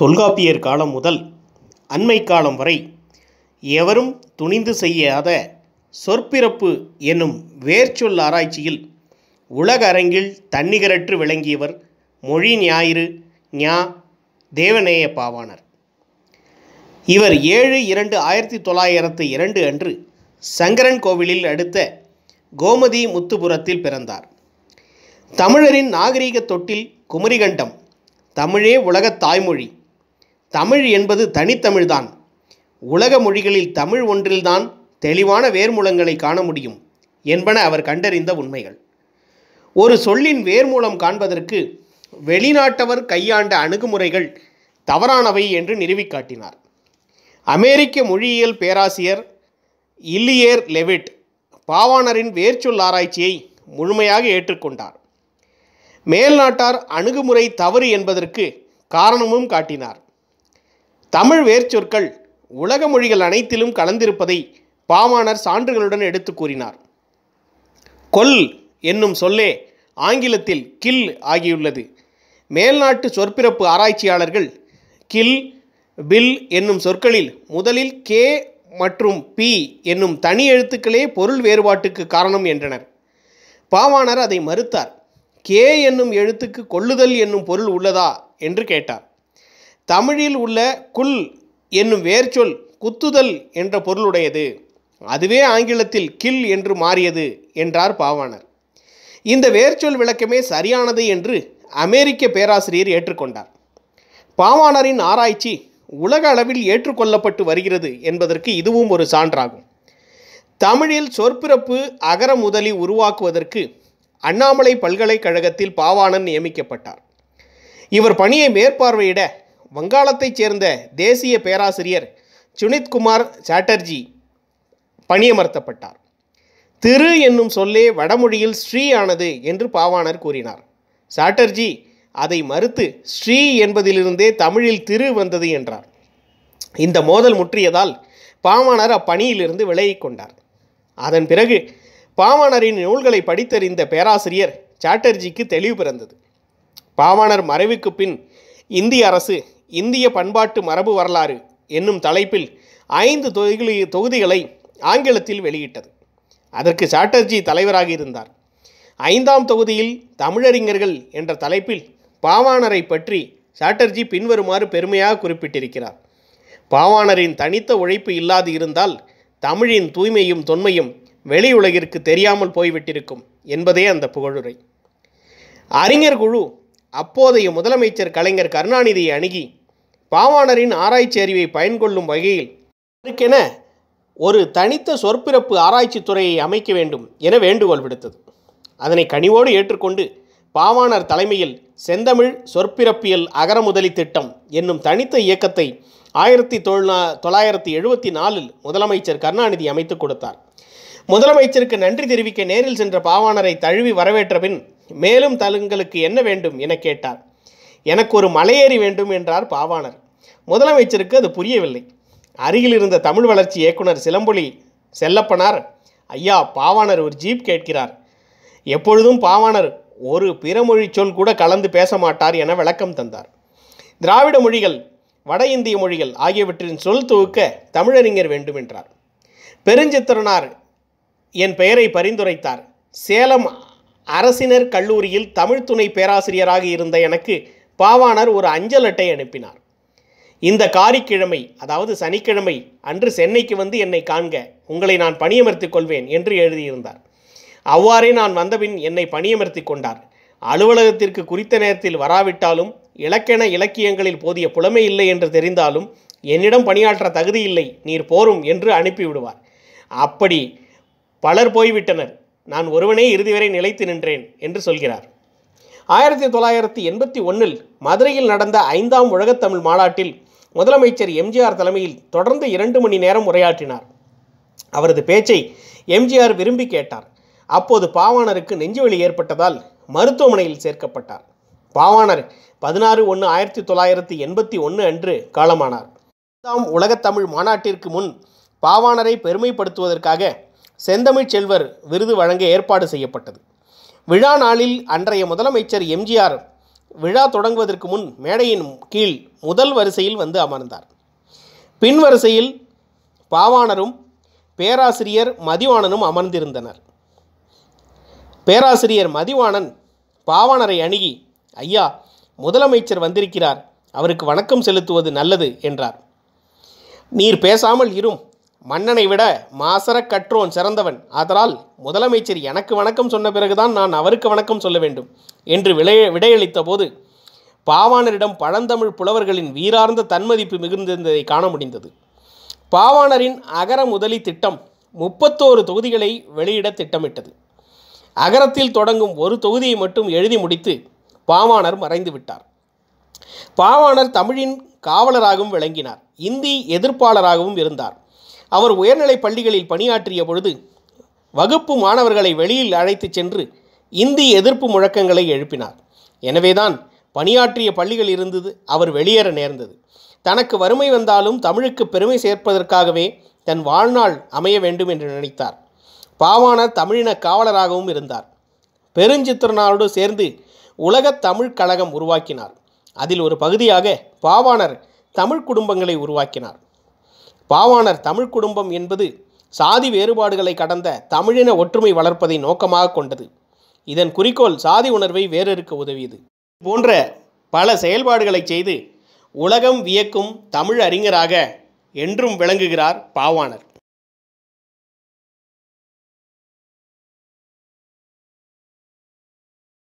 தொல்காப்பியர் காலம் முதல் அண்மை காலம் வரை எவரும் துணிந்து செய்யாத சொற்பிறப்பு என்னும் வேர்ச்சொல் ஆராய்ச்சியில் உலக அரங்கில் தன்னிகரற்று விளங்கியவர் மொழி ஞாயிறு ஞா தேவநேய பாவாணர் இவர் ஏழு இரண்டு ஆயிரத்தி தொள்ளாயிரத்து இரண்டு அன்று சங்கரன் கோவிலில் அடுத்த கோமதி முத்துபுரத்தில் பிறந்தார் தமிழரின் நாகரீக தொட்டில் குமரிகண்டம் தமிழே உலகத் தாய்மொழி தமிழ் என்பது தனித்தமிழ்தான் உலக மொழிகளில் தமிழ் ஒன்றில்தான் தெளிவான வேர்மூலங்களை காண முடியும் என்பன அவர் கண்டறிந்த உண்மைகள் ஒரு சொல்லின் வேர்மூலம் காண்பதற்கு வெளிநாட்டவர் கையாண்ட அணுகுமுறைகள் தவறானவை என்று நிறுவிக்காட்டினார் அமெரிக்க மொழியியல் பேராசிரியர் இல்லியேர் லெவிட் பாவாணரின் வேர்ச்சொல் ஆராய்ச்சியை முழுமையாக ஏற்றுக்கொண்டார் மேல்நாட்டார் அணுகுமுறை தவறு என்பதற்கு காரணமும் காட்டினார் தமிழ் வேர்ச்சொற்கள் உலக மொழிகள் அனைத்திலும் கலந்திருப்பதை பாமானர் சான்றுகளுடன் எடுத்து கூறினார் கொல் என்னும் சொல்லே ஆங்கிலத்தில் கில் ஆகியுள்ளது மேல்நாட்டு சொற்பிறப்பு ஆராய்ச்சியாளர்கள் கில் பில் என்னும் சொற்களில் முதலில் கே மற்றும் பி என்னும் தனி எழுத்துக்களே பொருள் வேறுபாட்டுக்கு காரணம் என்றனர் பாவாணர் அதை மறுத்தார் கே என்னும் எழுத்துக்கு கொள்ளுதல் என்னும் பொருள் உள்ளதா என்று கேட்டார் தமிழில் உள்ள குல் என்னும் வேர்ச்சொல் குத்துதல் என்ற பொருளுடையது அதுவே ஆங்கிலத்தில் கில் என்று மாறியது என்றார் பாவாணர் இந்த வேர்ச்சொல் விளக்கமே சரியானது என்று அமெரிக்க பேராசிரியர் ஏற்றுக்கொண்டார் பாவாணரின் ஆராய்ச்சி உலக அளவில் ஏற்றுக்கொள்ளப்பட்டு வருகிறது என்பதற்கு இதுவும் ஒரு சான்றாகும் தமிழில் சொற்பிறப்பு அகர முதலி உருவாக்குவதற்கு அண்ணாமலை பல்கலைக்கழகத்தில் பாவாணன் நியமிக்கப்பட்டார் இவர் பணியை மேற்பார்வையிட வங்காளத்தைச் சேர்ந்த தேசிய பேராசிரியர் சுனித்குமார் சாட்டர்ஜி பணியமர்த்தப்பட்டார் திரு என்னும் சொல்லே வடமொழியில் ஸ்ரீ ஆனது என்று பாவாணர் கூறினார் சாட்டர்ஜி அதை மறுத்து ஸ்ரீ என்பதிலிருந்தே தமிழில் திரு வந்தது என்றார் இந்த மோதல் முற்றியதால் பாவாணர் அப்பணியிலிருந்து விலகிக் கொண்டார் அதன் பிறகு பாவாணரின் நூல்களை படித்தறிந்த பேராசிரியர் சாட்டர்ஜிக்கு தெளிவு பிறந்தது பாவாணர் மறைவுக்கு பின் இந்திய அரசு இந்திய பண்பாட்டு மரபு வரலாறு என்னும் தலைப்பில் ஐந்து தொகுதி தொகுதிகளை ஆங்கிலத்தில் வெளியிட்டது அதற்கு சாட்டர்ஜி தலைவராக இருந்தார் ஐந்தாம் தொகுதியில் தமிழறிஞர்கள் என்ற தலைப்பில் பாவாணரை பற்றி சாட்டர்ஜி பின்வருமாறு பெருமையாக குறிப்பிட்டிருக்கிறார் பாவாணரின் தனித்த உழைப்பு இல்லாது இருந்தால் தமிழின் தூய்மையும் தொன்மையும் வெளி உலகிற்கு தெரியாமல் போய்விட்டிருக்கும் என்பதே அந்த புகழுரை அறிஞர் குழு அப்போதைய முதலமைச்சர் கலைஞர் கருணாநிதியை அணுகி பாவாணரின் ஆராய்ச்சி அறிவை பயன்கொள்ளும் வகையில் அதற்கென ஒரு தனித்த சொற்பிறப்பு ஆராய்ச்சி துறையை அமைக்க வேண்டும் என வேண்டுகோள் விடுத்தது அதனை கனிவோடு ஏற்றுக்கொண்டு பாவாணர் தலைமையில் செந்தமிழ் சொற்பிறப்பியல் அகரமுதலி திட்டம் என்னும் தனித்த இயக்கத்தை ஆயிரத்தி தொள்நா தொள்ளாயிரத்தி எழுபத்தி நாலில் முதலமைச்சர் கருணாநிதி அமைத்து கொடுத்தார் முதலமைச்சருக்கு நன்றி தெரிவிக்க நேரில் சென்ற பாவாணரை தழுவி வரவேற்ற பின் மேலும் தங்களுக்கு என்ன வேண்டும் என கேட்டார் எனக்கு ஒரு மலையேறி வேண்டும் என்றார் பாவாணர் முதலமைச்சருக்கு அது புரியவில்லை அருகில் இருந்த தமிழ் வளர்ச்சி இயக்குனர் சிலம்பொழி செல்லப்பனார் ஐயா பாவாணர் ஒரு ஜீப் கேட்கிறார் எப்பொழுதும் பாவாணர் ஒரு பிறமொழி சொல் கூட கலந்து பேச மாட்டார் என விளக்கம் தந்தார் திராவிட மொழிகள் வட இந்திய மொழிகள் ஆகியவற்றின் சொல் தொகுக்க தமிழறிஞர் வேண்டும் என்றார் பெருஞ்சித்திரனார் என் பெயரை பரிந்துரைத்தார் சேலம் அரசினர் கல்லூரியில் தமிழ் துணை பேராசிரியராக இருந்த எனக்கு பாவாணர் ஒரு அஞ்சல் அட்டை அனுப்பினார் இந்த காரிக்கிழமை அதாவது சனிக்கிழமை அன்று சென்னைக்கு வந்து என்னை காண்க உங்களை நான் பணியமர்த்திக் கொள்வேன் என்று எழுதியிருந்தார் அவ்வாறே நான் வந்தபின் என்னை பணியமர்த்தி கொண்டார் அலுவலகத்திற்கு குறித்த நேரத்தில் வராவிட்டாலும் இலக்கண இலக்கியங்களில் போதிய புலமை இல்லை என்று தெரிந்தாலும் என்னிடம் பணியாற்ற தகுதி இல்லை நீர் போரும் என்று அனுப்பிவிடுவார் அப்படி பலர் போய்விட்டனர் நான் ஒருவனே இறுதி வரை நிலைத்து நின்றேன் என்று சொல்கிறார் ஆயிரத்தி தொள்ளாயிரத்தி எண்பத்தி ஒன்றில் மதுரையில் நடந்த ஐந்தாம் உலகத்தமிழ் மாநாட்டில் முதலமைச்சர் எம்ஜிஆர் தலைமையில் தொடர்ந்து இரண்டு மணி நேரம் உரையாற்றினார் அவரது பேச்சை எம்ஜிஆர் விரும்பி கேட்டார் அப்போது பாவாணருக்கு நெஞ்சுவலி ஏற்பட்டதால் மருத்துவமனையில் சேர்க்கப்பட்டார் பாவாணர் பதினாறு ஒன்று ஆயிரத்தி தொள்ளாயிரத்தி எண்பத்தி ஒன்று அன்று காலமானார் ஐந்தாம் உலகத்தமிழ் மாநாட்டிற்கு முன் பாவாணரை பெருமைப்படுத்துவதற்காக செந்தமிழ் செல்வர் விருது வழங்க ஏற்பாடு செய்யப்பட்டது விழா நாளில் அன்றைய முதலமைச்சர் எம்ஜிஆர் விழா தொடங்குவதற்கு முன் மேடையின் கீழ் முதல் வரிசையில் வந்து அமர்ந்தார் பின் வரிசையில் பாவாணரும் பேராசிரியர் மதிவாணனும் அமர்ந்திருந்தனர் பேராசிரியர் மதிவாணன் பாவாணரை அணுகி ஐயா முதலமைச்சர் வந்திருக்கிறார் அவருக்கு வணக்கம் செலுத்துவது நல்லது என்றார் நீர் பேசாமல் இரும் மன்னனை விட மாசர கற்றோன் சிறந்தவன் அதனால் முதலமைச்சர் எனக்கு வணக்கம் சொன்ன பிறகுதான் நான் அவருக்கு வணக்கம் சொல்ல வேண்டும் என்று விளைய விடையளித்த போது பாவாணரிடம் பழந்தமிழ் புலவர்களின் வீரார்ந்த தன்மதிப்பு மிகுந்திருந்ததை காண முடிந்தது பாவாணரின் அகர முதலி திட்டம் முப்பத்தோரு தொகுதிகளை வெளியிட திட்டமிட்டது அகரத்தில் தொடங்கும் ஒரு தொகுதியை மட்டும் எழுதி முடித்து பாவாணர் மறைந்து விட்டார் பாவாணர் தமிழின் காவலராகவும் விளங்கினார் இந்தி எதிர்ப்பாளராகவும் இருந்தார் அவர் உயர்நிலை பள்ளிகளில் பணியாற்றிய பொழுது வகுப்பு மாணவர்களை வெளியில் அழைத்துச் சென்று இந்தி எதிர்ப்பு முழக்கங்களை எழுப்பினார் எனவேதான் பணியாற்றிய பள்ளிகள் இருந்தது அவர் வெளியேற நேர்ந்தது தனக்கு வறுமை வந்தாலும் தமிழுக்கு பெருமை சேர்ப்பதற்காகவே தன் வாழ்நாள் அமைய வேண்டும் என்று நினைத்தார் பாவான தமிழின காவலராகவும் இருந்தார் பெருஞ்சித்திரனாரோடு சேர்ந்து உலகத் தமிழ் கழகம் உருவாக்கினார் அதில் ஒரு பகுதியாக பாவாணர் தமிழ் குடும்பங்களை உருவாக்கினார் பாவாணர் தமிழ் குடும்பம் என்பது சாதி வேறுபாடுகளை கடந்த தமிழின ஒற்றுமை வளர்ப்பதை நோக்கமாக கொண்டது இதன் குறிக்கோள் சாதி உணர்வை வேறறுக்க உதவியது போன்ற பல செயல்பாடுகளை செய்து உலகம் வியக்கும் தமிழ் அறிஞராக என்றும் விளங்குகிறார் பாவாணர்